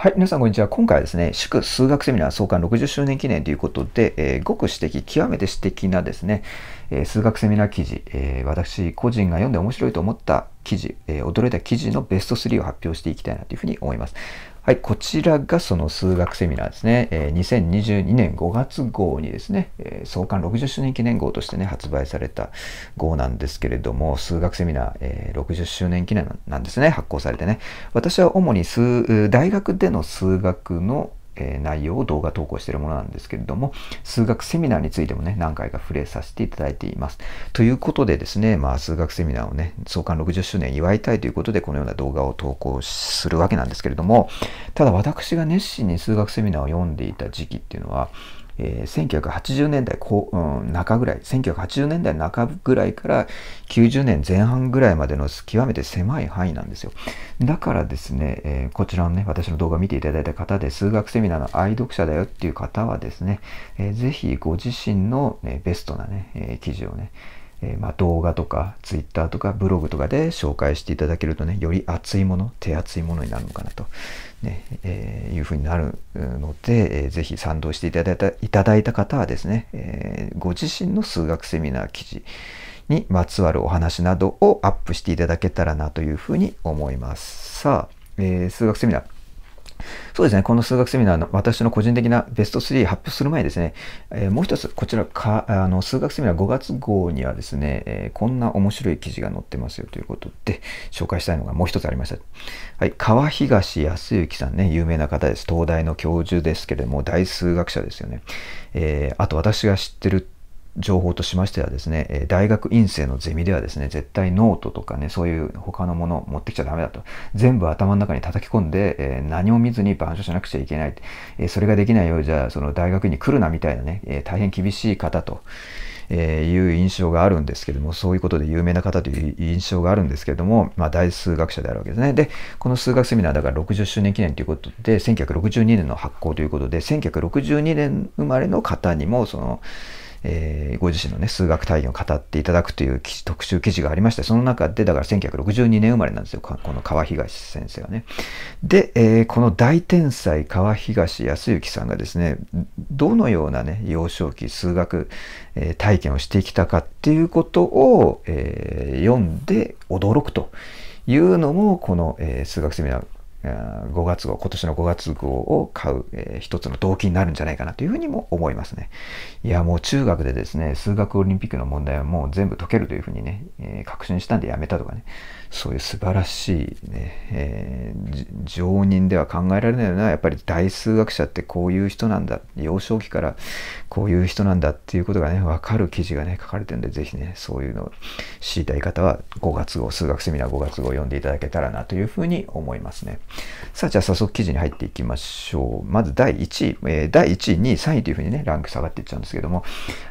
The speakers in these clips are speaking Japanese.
はい、皆さんこんにちは。今回はですね、祝数学セミナー創刊60周年記念ということで、えー、ごく私的、極めて私的なですね、えー、数学セミナー記事、えー、私個人が読んで面白いと思った記事、え驚いた記事のベスト3を発表していきたいなというふうに思います。はい、こちらがその数学セミナーですね。えー、2022年5月号にですね、えー、創刊60周年記念号としてね、発売された号なんですけれども、数学セミナー、えー、60周年記念なんですね、発行されてね。私は主に数大学での数学のえ内容を動画投稿しているものなんですけれども、数学セミナーについてもね、何回か触れさせていただいています。ということでですね、まあ、数学セミナーをね、創刊60周年祝いたいということで、このような動画を投稿するわけなんですけれども、ただ私が熱心に数学セミナーを読んでいた時期っていうのは、えー、1980年代後、うん、中ぐらい、1980年代中ぐらいから90年前半ぐらいまでの極めて狭い範囲なんですよ。だからですね、えー、こちらのね、私の動画を見ていただいた方で、数学セミナーの愛読者だよっていう方はですね、えー、ぜひご自身の、ね、ベストなね、えー、記事をね、えまあ、動画とか Twitter とかブログとかで紹介していただけるとねより熱いもの手厚いものになるのかなとねえー、いうふうになるので、えー、ぜひ賛同していただいたいただいた方はですね、えー、ご自身の数学セミナー記事にまつわるお話などをアップしていただけたらなというふうに思います。さあ、えー、数学セミナーそうですね、この数学セミナーの私の個人的なベスト3発表する前にですね、えー、もう一つ、こちらかあの、数学セミナー5月号にはですね、えー、こんな面白い記事が載ってますよということで、紹介したいのがもう一つありました。はい、川東康之さんね、有名な方です。東大の教授ですけれども、大数学者ですよね。えー、あと私が知ってる情報としましてはですね、大学院生のゼミではですね、絶対ノートとかね、そういう他のものを持ってきちゃダメだと。全部頭の中に叩き込んで、何も見ずに板書しなくちゃいけない。それができないようじゃ、その大学に来るなみたいなね、大変厳しい方と。いう印象があるんですけども、そういうことで有名な方という印象があるんですけども、まあ、大数学者であるわけですね。で、この数学セミナーだから60周年記念ということで、1962年の発行ということで、1962年生まれの方にも、その、えー、ご自身のね、数学体験を語っていただくという特集記事がありまして、その中で、だから1962年生まれなんですよ、この川東先生はね。で、えー、この大天才川東康之さんがですね、どのようなね、幼少期数学、えー、体験をしてきたかっていうことを、え読んで驚くというのも、この、え数学セミナー、5月号、今年の5月号を買う、えー、一つの動機になるんじゃないかなというふうにも思いますね。いや、もう中学でですね、数学オリンピックの問題はもう全部解けるというふうにね、えー、確信したんでやめたとかね、そういう素晴らしいね、えー、常人では考えられないのは、やっぱり大数学者ってこういう人なんだ、幼少期からこういう人なんだっていうことがね、わかる記事がね、書かれてるんで、ぜひね、そういうのを知りたい方は5月号、数学セミナー5月号を読んでいただけたらなというふうに思いますね。さあ、じゃあ早速記事に入っていきましょう。まず第1位、えー、第1位、2位、3位というふうにね、ランク下がっていっちゃうんですけども、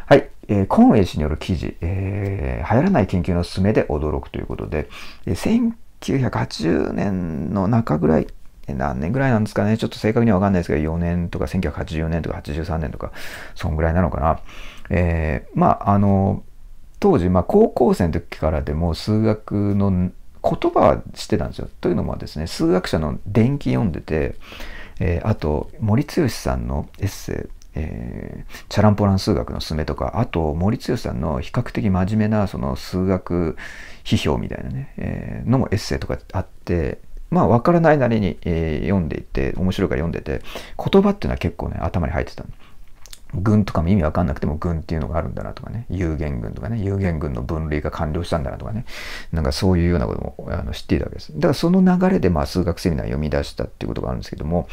はい、えー、コンウェイ氏による記事、えー、流行らない研究の勧めで驚くということで、えー、1980年の中ぐらい、何年ぐらいなんですかね、ちょっと正確にはわかんないですけど、4年とか、1984年とか83年とか、そんぐらいなのかな。えー、まあ、あの、当時、まあ、高校生の時からでも数学の言葉はしてたんですよ。というのもですね、数学者の伝記読んでて、えー、あと、森剛さんのエッセイ、えー、チャランポラン数学のすすめとか、あと、森剛さんの比較的真面目なその数学批評みたいなね、えー、のもエッセイとかあって、まあ、わからないなりに、えー、読んでいて、面白いから読んでて、言葉っていうのは結構ね、頭に入ってたの。軍とかも意味わかんなくても軍っていうのがあるんだなとかね、有限軍とかね、有限軍の分類が完了したんだなとかね、なんかそういうようなこともあの知っていたわけです。だからその流れでまあ数学セミナー読み出したっていうことがあるんですけども、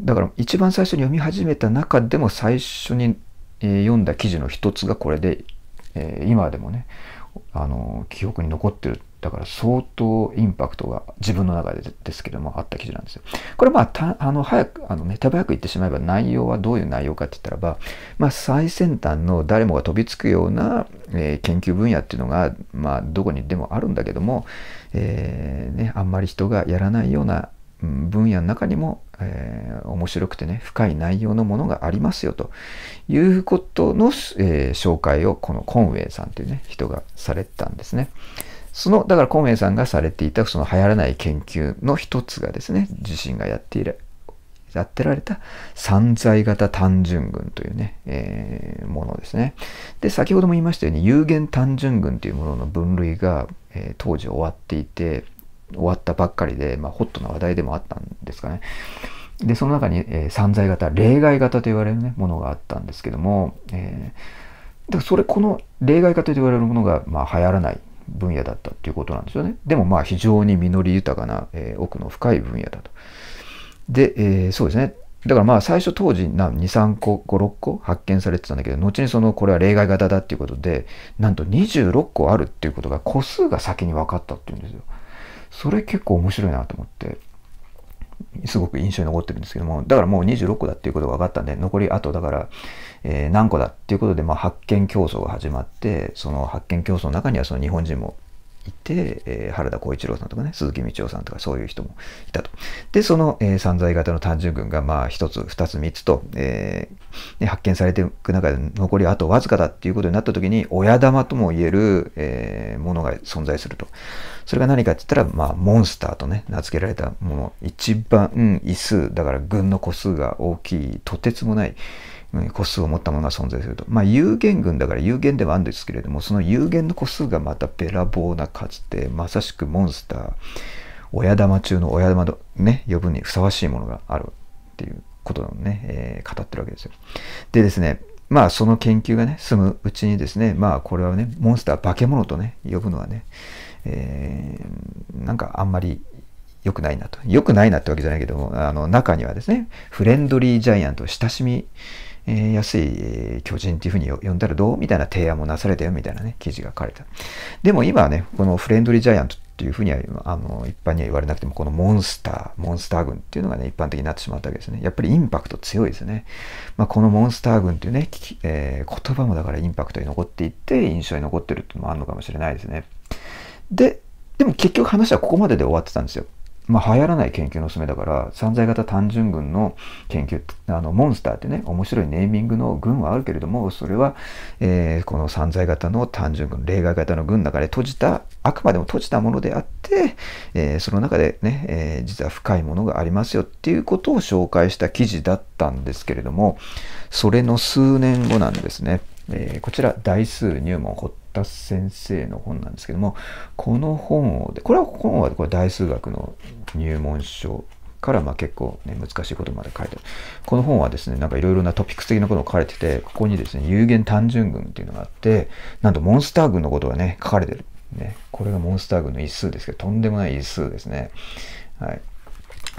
だから一番最初に読み始めた中でも最初に読んだ記事の一つがこれで、えー、今でもね、あの記憶に残ってるだから相当インパクトが自分の中でですけどもあった記事なんですよ。これまあたあの早くあのネタ早く言ってしまえば内容はどういう内容かって言ったらば、まあ、最先端の誰もが飛びつくような、えー、研究分野っていうのが、まあ、どこにでもあるんだけども、えーね、あんまり人がやらないような分野の中にも、えー、面白くてね深い内容のものがありますよということの、えー、紹介をこのコンウェイさんっていうね人がされたんですね。その、だからコンさんがされていたその流行らない研究の一つがですね、自身がやっている、やってられた散在型単純群というね、えー、ものですね。で、先ほども言いましたように有限単純群というものの分類が、えー、当時終わっていて、終わったばっかりで、まあ、ホットな話題でもあったんですかね。で、その中に、えー、散在型、例外型と言われる、ね、ものがあったんですけども、えー、だからそれ、この例外型と言われるものが、まあ、流行らない分野だったっていうことなんですよね。でもまあ非常に実り豊かな、えー、奥の深い分野だと。で、えー、そうですね。だからまあ最初当時な2、3個、5、6個発見されてたんだけど、後にそのこれは例外型だっていうことで、なんと26個あるっていうことが個数が先に分かったっていうんですよ。それ結構面白いなと思って。すごく印象に残ってるんですけども、だからもう26個だっていうことが分かったんで、残りあとだから、えー、何個だっていうことで、まあ、発見競争が始まって、その発見競争の中にはその日本人もいて、えー、原田浩一郎さんとかね、鈴木道夫さんとかそういう人もいたと。で、その、えー、散財型の単純群が、まあ、1つ、2つ、3つと、えー、ね、発見されていく中で残りあとわずかだっていうことになった時に、親玉ともいえる、えものが存在すると。それが何かって言ったら、まあ、モンスターとね、名付けられたもの、一番、うん、位数、だから群の個数が大きい、とてつもない、個数を持ったものが存在すると。まあ、有限群だから有限ではあるんですけれども、その有限の個数がまたべらぼうな数で、まさしくモンスター、親玉中の親玉とね、呼ぶにふさわしいものがあるっていうことをね、えー、語ってるわけですよ。でですね、まあその研究がね、済むうちにですね、まあこれはね、モンスター、化け物とね、呼ぶのはね、えー、なんかあんまり良くないなと。良くないなってわけじゃないけども、あの中にはですね、フレンドリージャイアント、親しみ、え安い巨人っていうふうに呼んだらどうみたいな提案もなされたよみたいなね、記事が書かれた。でも今はね、このフレンドリージャイアントっていうふうにはあの一般には言われなくても、このモンスター、モンスター軍っていうのがね、一般的になってしまったわけですね。やっぱりインパクト強いですね。まあ、このモンスター軍っていうね、えー、言葉もだからインパクトに残っていって、印象に残ってるっていうのもあるのかもしれないですね。で、でも結局話はここまでで終わってたんですよ。まあ、流行らない研究のおすすめだから、散財型単純群の研究、あの、モンスターってね、面白いネーミングの群はあるけれども、それは、えー、この散財型の単純群、例外型の群の中で閉じた、あくまでも閉じたものであって、えー、その中でね、えー、実は深いものがありますよっていうことを紹介した記事だったんですけれども、それの数年後なんですね。えこちら、台数入門、ホッ先生の本なんですけども、この本を、これは本はこれ大数学の入門書からまあ結構、ね、難しいことまで書いてある。この本はですね、なんかいろいろなトピックス的なことを書かれてて、ここにですね、有限単純群っていうのがあって、なんとモンスター群のことがね、書かれてる。ね、これがモンスター群の一数ですけど、とんでもない一数ですね。はい。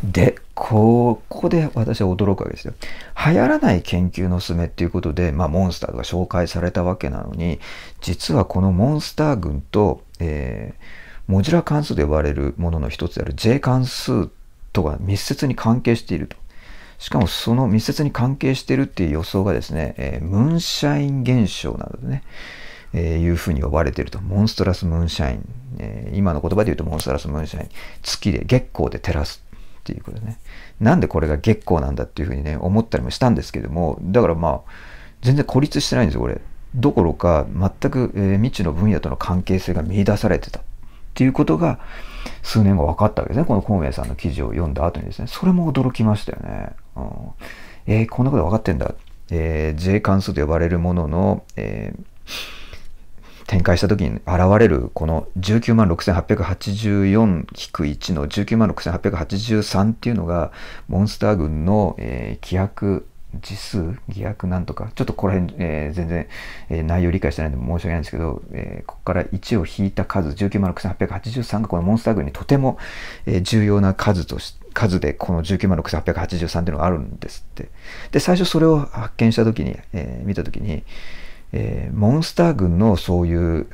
で、ここで私は驚くわけですよ。流行らない研究のすめっていうことで、まあ、モンスターが紹介されたわけなのに、実はこのモンスター群と、えー、モジュラ関数で呼ばれるものの一つである J 関数とが密接に関係していると。しかもその密接に関係しているっていう予想がですね、えー、ムーンシャイン現象などでね、えー、いうふうに呼ばれていると。モンストラスムーンシャイン。えー、今の言葉で言うとモンストラスムーンシャイン。月で、月光で照らす。っていうことね。なんでこれが月光なんだっていうふうにね、思ったりもしたんですけども、だからまあ、全然孤立してないんですよ、これ。どころか、全く、えー、未知の分野との関係性が見出されてたっていうことが、数年後分かったわけですね。この孔明さんの記事を読んだ後にですね。それも驚きましたよね。うん、えー、こんなこと分かってんだ。えー、J 関数と呼ばれるものの、えー展開した時に現れるこの19万6884-1の19万6883っていうのがモンスター軍の、えー、規約字数規約なんとかちょっとここら辺、えー、全然、えー、内容理解してないんで申し訳ないんですけど、えー、ここから1を引いた数19万6883がこのモンスター軍にとても、え重要な数とし数でこの19万6883っていうのがあるんですってで最初それを発見した時に、え見た時にえー、モンスター軍のそういう、うん、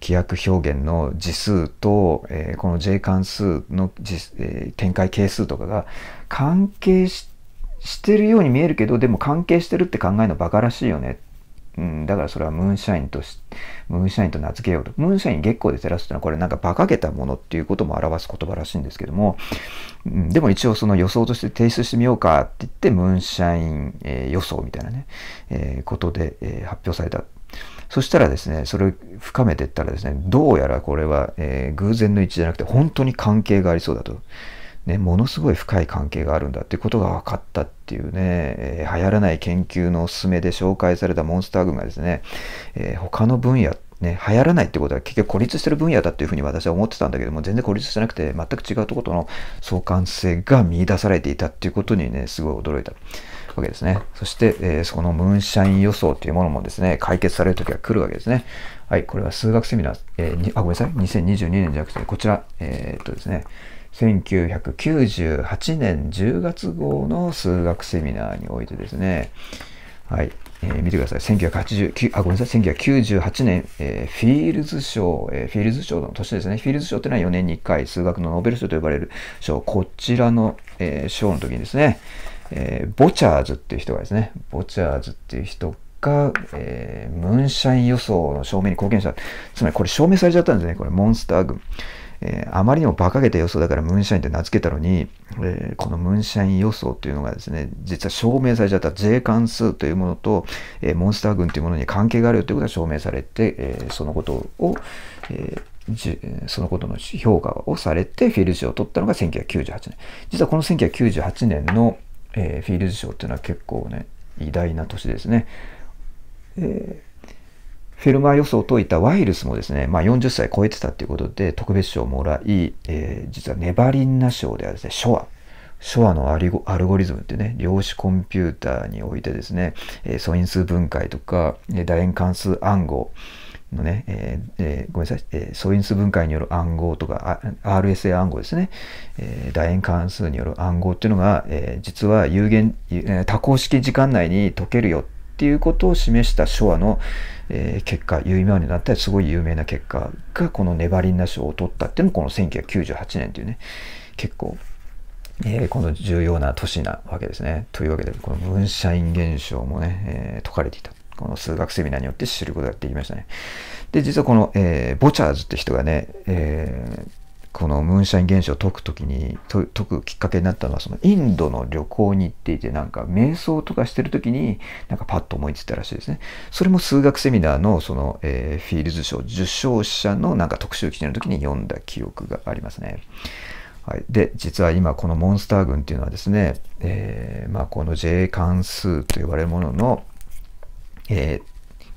規約表現の字数と、えー、この J 関数の、えー、展開係数とかが関係してるように見えるけどでも関係してるって考えるのバカらしいよねうん、だからそれはムーンシャインとし、ムーンシャインと名付けようと。ムーンシャイン月光で照らすというのは、これなんか馬鹿げたものっていうことも表す言葉らしいんですけども、うん、でも一応その予想として提出してみようかって言って、ムーンシャイン、えー、予想みたいなね、えー、ことで、えー、発表された。そしたらですね、それを深めていったらですね、どうやらこれは、え偶然の一致じゃなくて、本当に関係がありそうだと。ね、ものすごい深い関係があるんだっていうことが分かったっていうね、えー、流行らない研究のおすすめで紹介されたモンスター群がですね、えー、他の分野ね、流行らないってことは結局孤立してる分野だっていうふうに私は思ってたんだけども全然孤立してなくて全く違うとことの相関性が見出されていたっていうことにねすごい驚いたわけですねそして、えー、そのムーンシャイン予想というものもですね解決される時が来るわけですねはいこれは数学セミナー、えー、あごめんなさい2022年じゃなくてこちらえー、っとですね1998年10月号の数学セミナーにおいてですね、はい、えー、見てください。1980、あ、ごめんなさい。1998年、えー、フィールズ賞、えー、フィールズ賞の年ですね。フィールズ賞ってのは4年に1回、数学のノーベル賞と呼ばれる賞、こちらの、えー、賞の時にですね、えー、ボチャーズっていう人がですね、ボチャーズっていう人が、えー、ムーンシャイン予想の証明に貢献した。つまりこれ証明されちゃったんですね、これ、モンスター軍。えー、あまりにも馬鹿げた予想だからムーンシャインって名付けたのに、えー、このムーンシャイン予想っていうのがですね、実は証明されちゃった税関数というものと、えー、モンスター軍というものに関係があるよということが証明されて、えそのことを、えそのことの評価をされてフィールズ賞を取ったのが1998年。実はこの1998年の、えフィールズ賞っていうのは結構ね、偉大な年ですね。えーフェルマー予想を解いたワイルスもですね、まあ、40歳超えてたということで特別賞をもらい、えー、実はネバリンナ賞ではですね、ショア。ショアのアルゴリズムってね、量子コンピューターにおいてですね、えー、素因数分解とか、えー、楕円関数暗号のね、えーえー、ごめんなさい、えー、素因数分解による暗号とか、RSA 暗号ですね、えー、楕円関数による暗号っていうのが、えー、実は有限、多項式時間内に解けるよってっていうことを示した昭話の、えー、結果、結今になったすごい有名な結果が、この粘りな賞を取ったっていうのも、この1998年というね、結構、えー、この重要な年なわけですね。というわけで、このム社ンシャイン現象もね、えー、解かれていた。この数学セミナーによって知ることができましたね。で、実はこの、えー、ボチャーズって人がね、えーこのムーンシャイン現象を解く時に解くきっかけになったのはそのインドの旅行に行っていてなんか瞑想とかしてる時になんかパッと思いついたらしいですねそれも数学セミナーのその、えー、フィールズ賞受賞者のなんか特集記事の時に読んだ記憶がありますね。はい、で実は今このモンスター群っていうのはですね、えー、まあ、この J 関数と呼ばれるものの、えー、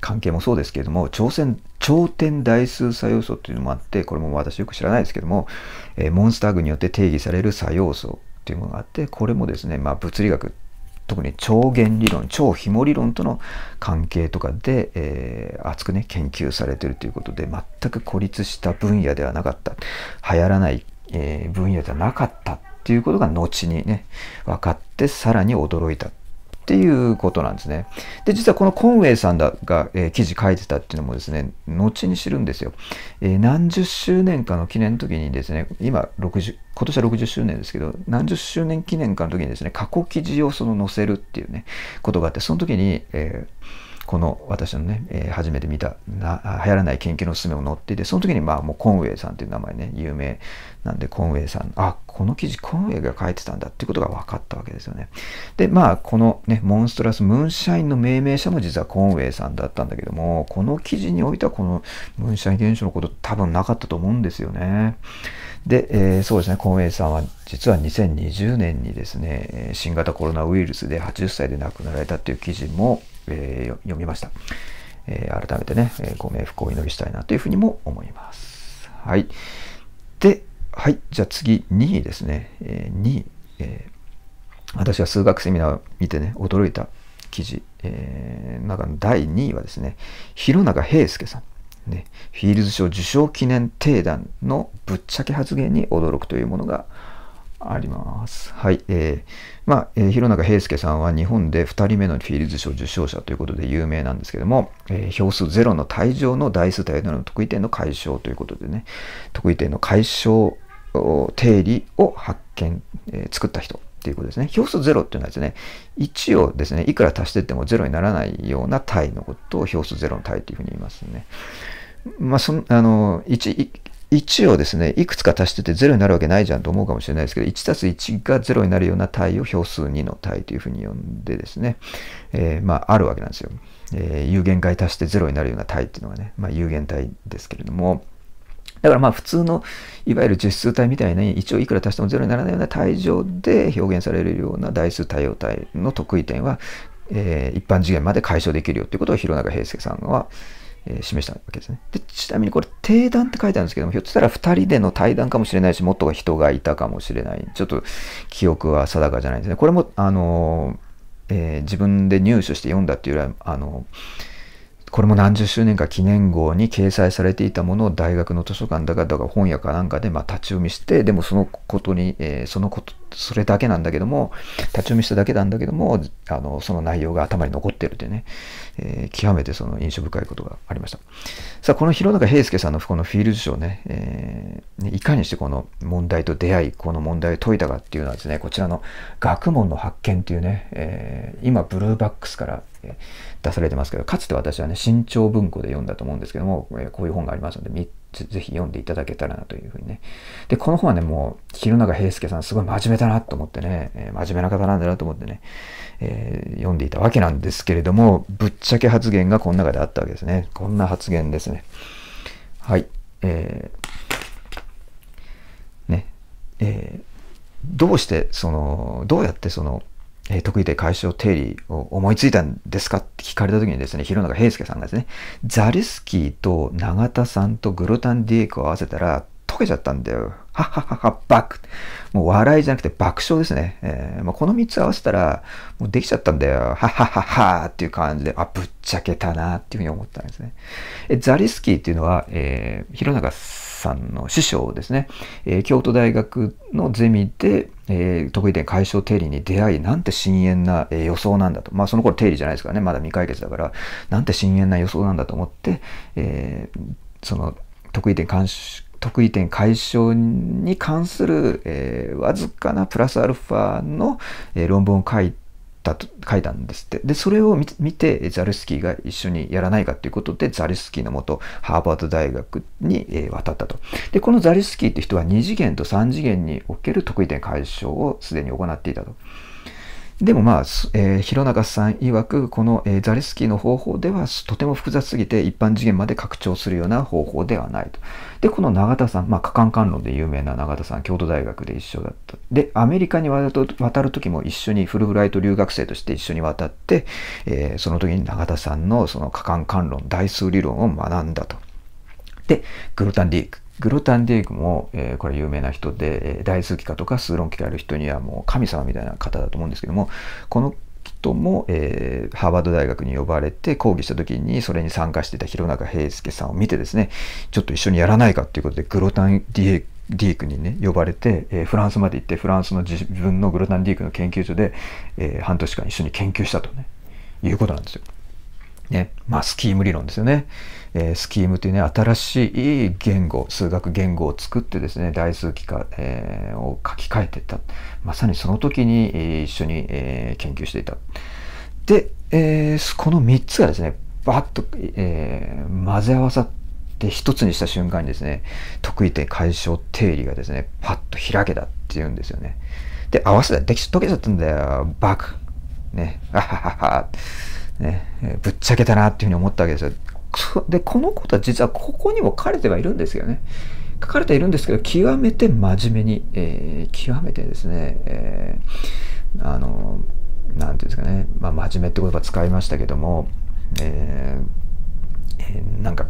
関係もそうですけれども、朝鮮、頂点大数作用素というのもあって、これも私よく知らないですけども、えー、モンスターグによって定義される作用素というものがあって、これもですね、まあ、物理学、特に超弦理論、超紐理論との関係とかで、えー、熱くね、研究されてるということで、全く孤立した分野ではなかった、流行らない、えー、分野ではなかったっていうことが後にね、分かって、さらに驚いた。っていうことなんですね。で、実はこのコンウェイさんだが、えー、記事書いてたっていうのもですね、後に知るんですよ。えー、何十周年かの記念の時にですね、今60、今年は60周年ですけど、何十周年記念かの時にですね、過去記事をその載せるっていうね、ことがあって、その時に、えーこの私のね、えー、初めて見たな流行らない研究の勧めも載っていてその時にまあもうコンウェイさんっていう名前ね有名なんでコンウェイさんあこの記事コンウェイが書いてたんだっていうことが分かったわけですよねでまあこのねモンストラスムーンシャインの命名者も実はコンウェイさんだったんだけどもこの記事においてはこのムーンシャイン現象のこと多分なかったと思うんですよねで、えー、そうですねコンウェイさんは実は2020年にですね新型コロナウイルスで80歳で亡くなられたっていう記事もえー、読みました。えー、改めてね、えご冥福をお祈りしたいなというふうにも思います。はい。で、はい、じゃあ次、2位ですね。えー、2位、えー、私は数学セミナーを見てね、驚いた記事、えー、中の第2位はですね、広中平介さん。ね、フィールズ賞受賞記念定談のぶっちゃけ発言に驚くというものがあります。はい。えー、まあ、えー、広中平介さんは日本で2人目のフィールズ賞受賞者ということで有名なんですけども、えー、票数ゼロの退場の大数体での得意点の解消ということでね、得意点の解消定理を発見、えー、作った人っていうことですね。票数0っていうのはですね、1をですね、いくら足していっても0にならないような体のことを票数0の体というふうに言いますね。まあ、そのあの 1, 1をですね、いくつか足してて0になるわけないじゃんと思うかもしれないですけど、1たす1が0になるような体を表数2の体というふうに呼んでですね、えー、まあ、あるわけなんですよ。えー、有限回足して0になるような体っていうのがね、まあ、有限体ですけれども、だからまあ普通のいわゆる実数体みたいに一応いくら足しても0にならないような体上で表現されるような代数対応体の得意点は、えー、一般次元まで解消できるよっていうことを弘中平介さんはえ示したわけですねで。ちなみにこれ、定談って書いてあるんですけども、ひょっとしたら2人での対談かもしれないし、もっと人がいたかもしれない。ちょっと記憶は定かじゃないんですね。これも、あのえー、自分で入手して読んだっていうよりは、あのこれも何十周年か記念号に掲載されていたものを大学の図書館だかだか本屋かなんかでま立ち読みしてでもそのことに、えー、そのことそれだけなんだけども立ち読みしただけなんだけどもあのその内容が頭に残っているというね、えー、極めてその印象深いことがありましたさあこの弘中平介さんのこのフィールズ賞ね,、えー、ねいかにしてこの問題と出会いこの問題を解いたかっていうのはですねこちらの「学問の発見」というね、えー、今ブルーバックスから、え出されてますけど、かつて私はね、新潮文庫で読んだと思うんですけども、えこういう本がありますので、3つぜひ読んでいただけたらなというふうにね。で、この本はね、もう、弘中平介さん、すごい真面目だなと思ってね、え真面目な方なんだなと思ってね、えー、読んでいたわけなんですけれども、ぶっちゃけ発言がこの中であったわけですね。こんな発言ですね。はい。えー、ね、えー、どうして、その、どうやってその、えー、得意で解消定理を思いついたんですかって聞かれた時にですね、広中平介さんがですね、ザルスキーと永田さんとグロタンディエクを合わせたら溶けちゃったんだよ。はっはっはっは、爆。もう笑いじゃなくて爆笑ですね。えー、まあ、この3つ合わせたら、もうできちゃったんだよ。はっはっはっはっていう感じで、あ、ぶっちゃけたなっていうふうに思ったんですね。えザリスキーっていうのは、えー、広永さんの師匠ですね。えー、京都大学のゼミで、えー、得意点解消定理に出会い、なんて深遠な、えー、予想なんだと。まあその頃定理じゃないですからね、まだ未解決だから、なんて深遠な予想なんだと思って、えー、その得意点解得意点解消に関する、えー、わずかなプラスアルファの、えー、論文を書いてたと書いたんですってでそれを見てザルスキーが一緒にやらないかということでザルスキーのもとハーバード大学に、え渡ったとでこのザルスキーって人は2次元と3次元における得意点解消をすでに行っていたと。でもまあ、えー、広中さん曰く、この、えー、ザレスキーの方法ではとても複雑すぎて一般次元まで拡張するような方法ではないと。で、この永田さん、まあ、過感観論で有名な永田さん、京都大学で一緒だった。で、アメリカに渡る時も一緒にフルフライト留学生として一緒に渡って、えー、その時に永田さんのその過感観論、代数理論を学んだと。で、グルタン・リーク、グロタンディエグも、えー、これ有名な人で、えー、大数機化とか数論機化ある人にはもう神様みたいな方だと思うんですけどもこの人も、えー、ハーバード大学に呼ばれて講義した時にそれに参加していた弘中平介さんを見てですねちょっと一緒にやらないかっていうことでグロタンディエグディークにね呼ばれて、えー、フランスまで行ってフランスの自分のグロタンディークの研究所で、えー、半年間一緒に研究したとねいうことなんですよ。ねまあスキーム理論ですよね。えスキームというね、新しい言語、数学言語を作ってですね、代数機化、えー、を書き換えていった。まさにその時に、え一緒に、え研究していた。で、えー、この3つがですね、バッと、えー、混ぜ合わさって一つにした瞬間にですね、得意点解消定理がですね、パッと開けたっていうんですよね。で、合わせたら、解けちゃったんだよ、バクね、あははは。ね、ぶっちゃけたなっていうふうに思ったわけですよ。で、このことは実はここにも書かれてはいるんですよね。書かれているんですけど、極めて真面目に、えー、極めてですね、えー、あの、なんていうんですかね、まあ、真面目って言葉使いましたけども、えー、えー、なんか、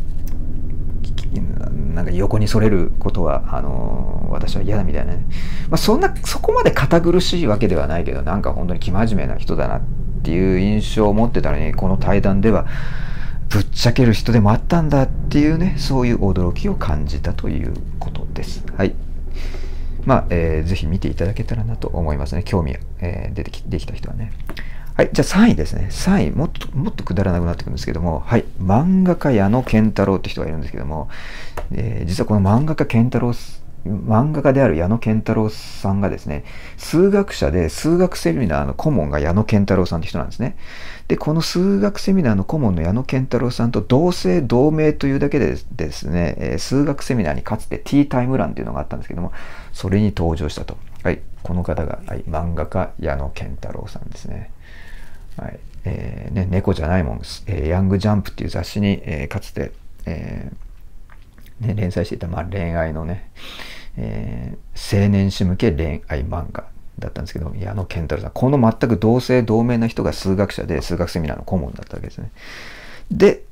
なんか横にそれることは、あのー、私は嫌だみたいなね。まあ、そんな、そこまで堅苦しいわけではないけど、なんか本当に生真面目な人だなっていう印象を持ってたのに、この対談では、ぶっちゃける人でもあったんだっていうねそういう驚きを感じたということです。はいまあ、えー、ぜひ見ていただけたらなと思いますね。興味、えー、出てきできた人はね。はい、じゃあ3位ですね。3位、もっと、もっとくだらなくなってくるんですけども、はい、漫画家矢野健太郎って人がいるんですけども、えー、実はこの漫画家健太郎漫画家である矢野健太郎さんがですね、数学者で数学セミナーの顧問が矢野健太郎さんって人なんですね。で、この数学セミナーの顧問の矢野健太郎さんと同姓同名というだけでですね、数学セミナーにかつてティータイムンっていうのがあったんですけども、それに登場したと。はい、この方が、はい、漫画家矢野健太郎さんですね。はいえー、ね猫じゃないもんです、えー、ヤングジャンプっていう雑誌に、えー、かつて、えーね、連載していた、まあ、恋愛のね、えー、青年誌向け恋愛漫画だったんですけど、矢野健太郎さん、この全く同姓同名の人が数学者で数学セミナーの顧問だったわけですね。で、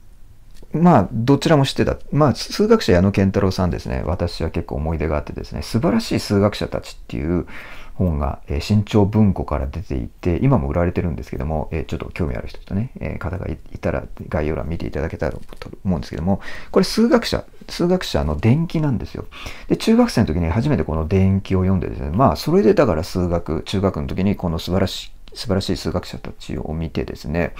まあ、どちらも知ってた。まあ、数学者矢野健太郎さんですね。私は結構思い出があってですね、素晴らしい数学者たちっていう本が、えー、新潮文庫から出ていて、今も売られてるんですけども、えー、ちょっと興味ある人とね、えー、方がいたら概要欄見ていただけたらと思うんですけども、これ数学者、数学者の伝記なんですよ。で、中学生の時に初めてこの伝記を読んでですね、まあ、それでだから数学、中学の時にこの素晴らしい素晴らしい数学者たちを見てですね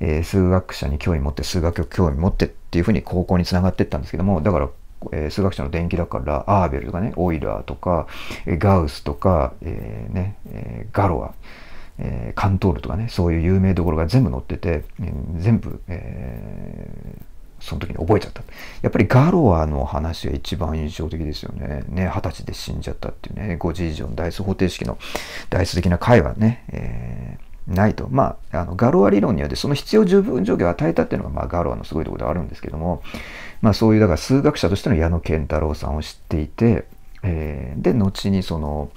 えー、数学者に興味持って数学を興味持ってっていうふうに高校につながっていったんですけどもだからえ数学者の伝記だからアーベルとかねオイラーとか、ガウスとか、えー、ねえガロア、えカントールとかねそういう有名どころが全部載ってて、え全部、えー、その時に覚えちゃったやっぱりガロアの話が一番印象的ですよねね二十歳で死んじゃったっていうね五次以上の大数方程式の大数的な会話ね、えーないと。まあ、あのガロア理論によってその必要十分条件を与えたっていうのが、まあ、ガロアのすごいところではあるんですけども、まあ、そういうだから数学者としての矢野健太郎さんを知っていて、えー、で後にその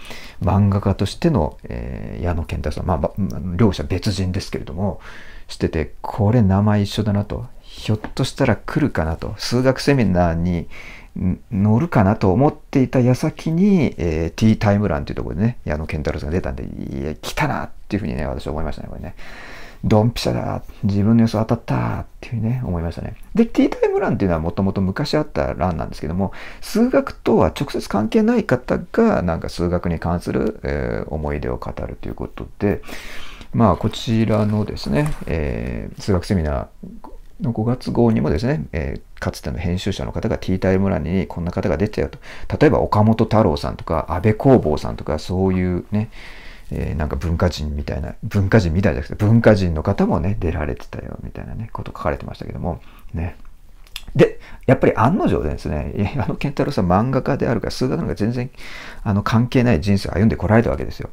漫画家としての、えー、矢野健太郎さん、まあ、両者別人ですけれどもしててこれ名前一緒だなとひょっとしたら来るかなと数学セミナーに乗るかなと思っていた矢先に、えー、ティータイムランというところでね、矢野健太郎さんが出たんで、いや、来たなっていうふうにね、私は思いましたね、これね。ドンピシャだ自分の予想当たったっていうにね、思いましたね。で、ティータイムランっていうのはもともと昔あった欄なんですけども、数学とは直接関係ない方が、なんか数学に関する、えー、思い出を語るということで、まあ、こちらのですね、えー、数学セミナーの5月号にもですね、えー、かつての編集者の方がティータイム欄にこんな方が出てたよと。例えば岡本太郎さんとか安倍工房さんとかそういうね、えー、なんか文化人みたいな、文化人みたいじゃなくて文化人の方もね、出られてたよみたいなね、こと書かれてましたけども、ね。で、やっぱり案の定ですね、矢の健太郎さん漫画家であるから数学なんか全然あの関係ない人生を歩んでこられたわけですよ。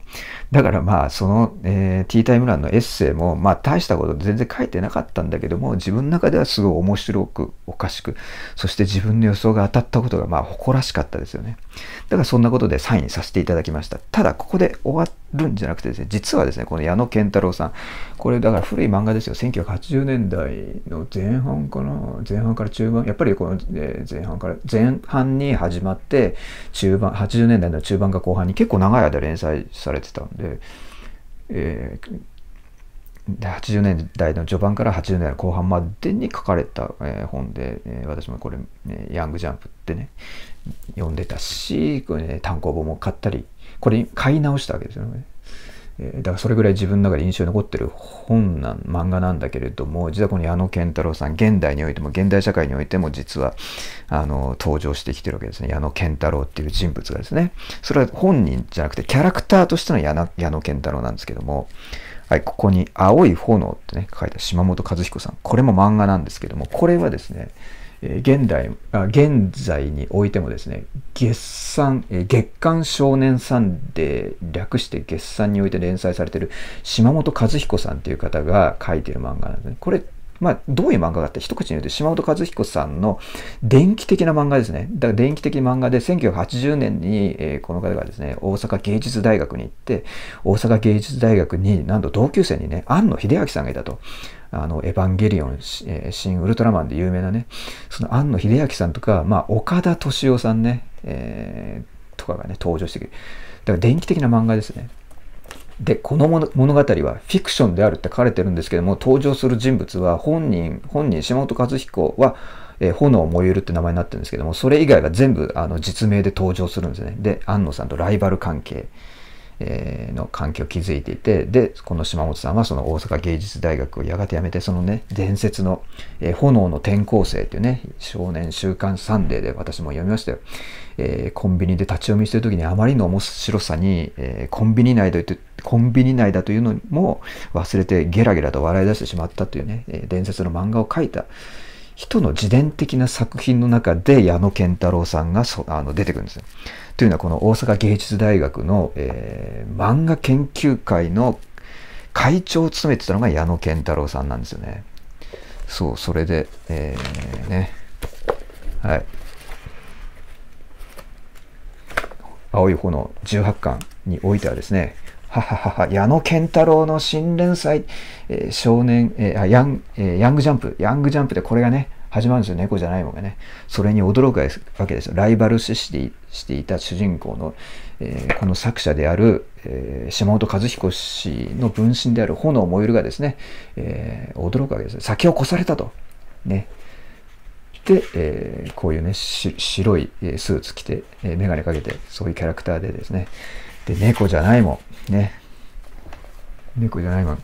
だからまあ、その、えー、ティータイム欄のエッセイも、まあ大したこと全然書いてなかったんだけども、自分の中ではすごい面白く、おかしく、そして自分の予想が当たったことがまあ誇らしかったですよね。だからそんなことでサインさせていただきました。ただ、ここで終わるんじゃなくてですね、実はですね、この矢野健太郎さん、これだから古い漫画ですよ。1980年代の前半かな前半から中盤、やっぱりこの、前半から、前半に始まって、中盤、80年代の中盤か後半に結構長い間連載されてたんで、えー80年代の序盤から80年代後半までに書かれた、え本で、え私もこれ、ヤングジャンプってね、読んでたし、これね、単行本も買ったり、これ買い直したわけですよね。えだからそれぐらい自分の中で印象に残ってる本なん、漫画なんだけれども、実はこの矢野健太郎さん、現代においても、現代社会においても実は、あの、登場してきてるわけですね。矢野健太郎っていう人物がですね。それは本人じゃなくて、キャラクターとしての矢野健太郎なんですけども、はい、ここに青い炎ってね、書いた島本和彦さん。これも漫画なんですけども、これはですね、え現代あ、現在においてもですね、月産、え月刊少年サンデー、略して月産において連載されている島本和彦さんという方が書いてる漫画なんですね。これまあ、どういう漫画かって一口に言うと、島本和彦さんの電気的な漫画ですね。だから電気的漫画で、1980年に、えー、この方がですね、大阪芸術大学に行って、大阪芸術大学に、なんと同級生にね、庵野秀明さんがいたと。あの、エヴァンゲリオン、えー、新ウルトラマンで有名なね、その庵野秀明さんとか、まあ、岡田敏夫さんね、えー、とかがね、登場してくる。だから電気的な漫画ですね。で、この物語はフィクションであるって書かれてるんですけども、登場する人物は本人、本人、島本和彦は、えー、炎燃ゆるって名前になってるんですけども、それ以外は全部あの実名で登場するんですね。で、安野さんとライバル関係、えー、の関係を築いていて、で、この島本さんはその大阪芸術大学をやがて辞めて、そのね、伝説の、えー、炎の転校生っていうね、少年週刊サンデーで私も読みましたよ。えー、コンビニで立ち読みしてる時にあまりの面白さに、えー、コンビニ内で言って、コンビニ内だというのも忘れてゲラゲラと笑い出してしまったというね、え伝説の漫画を描いた人の自伝的な作品の中で矢野健太郎さんがそあの出てくるんですよ。というのはこの大阪芸術大学の、えー、漫画研究会の会長を務めてたのが矢野健太郎さんなんですよね。そう、それで、えー、ね。はい。青い炎18巻においてはですね、ははは矢野健太郎の新連載、えー、少年、えーヤンえー、ヤングジャンプ、ヤングジャンプでこれがね、始まるんですよ、猫じゃないもんがね。それに驚くわけですよ。ライバル視してしていた主人公の、えー、この作者である、えー、島本和彦氏の分身である炎燃えるがですね、えー、驚くわけですよ。先を越されたと。ね。で、えこういうね、白いスーツ着て、えー、眼鏡かけて、そういうキャラクターでですね。で、猫じゃないもん。ね。猫じゃないもん。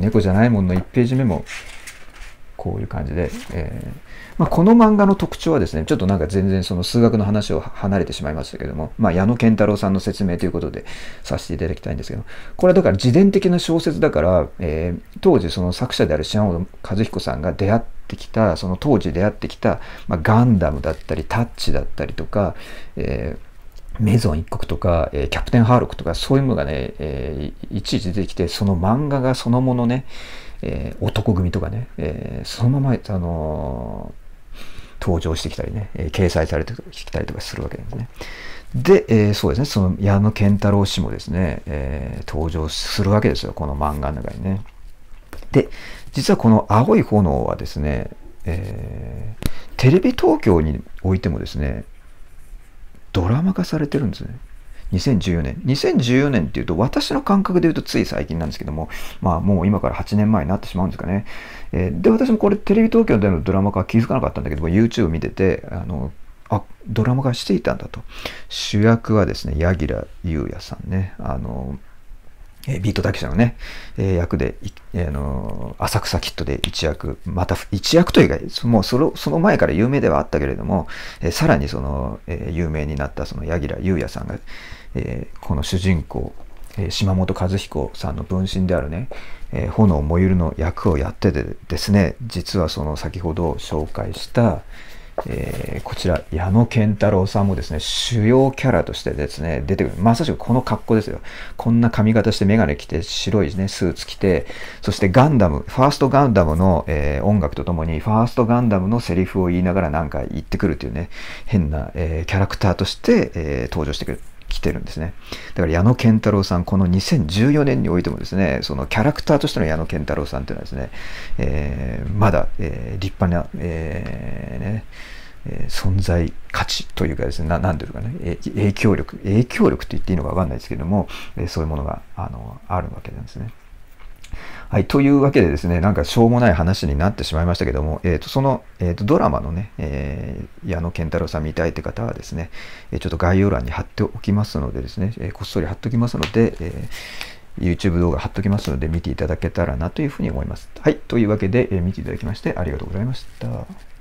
猫じゃないもんの1ページ目も、こういう感じで、えー、まあ、この漫画の特徴はですね、ちょっとなんか全然その数学の話を離れてしまいましたけども、まあ、矢野健太郎さんの説明ということでさせていただきたいんですけど、これはだから自伝的な小説だから、えー、当時その作者である島本和彦さんが出会ってきた、その当時出会ってきた、まあ、ガンダムだったり、タッチだったりとか、えーメゾン一国とか、えー、キャプテンハーロックとか、そういうのがね、えー、いちいち出てきて、その漫画がそのものね、えー、男組とかね、えそのまま、あの登場してきたりね、え掲載されてきたりとかするわけですね。で、えそうですね、その矢野健太郎氏もですね、え登場するわけですよ、この漫画の中にね。で、実はこの青い炎はですね、えテレビ東京においてもですね、ドラマ化されてるんですね。2014年。2014年っていうと、私の感覚で言うとつい最近なんですけども、まあもう今から8年前になってしまうんですかね。えー、で、私もこれテレビ東京でのドラマ化は気づかなかったんだけども、YouTube 見てて、あの、あ、ドラマ化していたんだと。主役はですね、柳楽優弥さんね。あの、えビートたけしのね、え役で、えー、のー、浅草キットで一役、また一役というか、もうそのその前から有名ではあったけれども、えー、さらにその、えー、有名になったその柳楽優弥さんが、えこの主人公、え島本和彦さんの分身であるね、え炎燃ゆるの役をやっててですね、実はその先ほど紹介した、えー、こちら、矢野健太郎さんもですね、主要キャラとしてですね、出てくる。まさしくこの格好ですよ。こんな髪型してメガネ着て、白いね、スーツ着て、そしてガンダム、ファーストガンダムの、えー、音楽とともに、ファーストガンダムのセリフを言いながらなんか言ってくるというね、変な、えー、キャラクターとして、え登場してくる。来てるんですね。だから矢野健太郎さん、この2014年においてもですね、そのキャラクターとしての矢野健太郎さんというのはですね、えー、まだ、えー、立派な、えー、ね、え存在価値というかですね、ななんていうかね、え影響力、影響力と言っていいのか分かんないですけども、えそういうものがあのあるわけなんですね。はい、というわけでですね、なんかしょうもない話になってしまいましたけども、えーと、その、えーと、ドラマのね、えー、矢野健太郎さん見たいって方はですね、えちょっと概要欄に貼っておきますのでですね、えー、こっそり貼っておきますので、えー、YouTube 動画貼っておきますので見ていただけたらなというふうに思います。はい、というわけで、え見ていただきましてありがとうございました。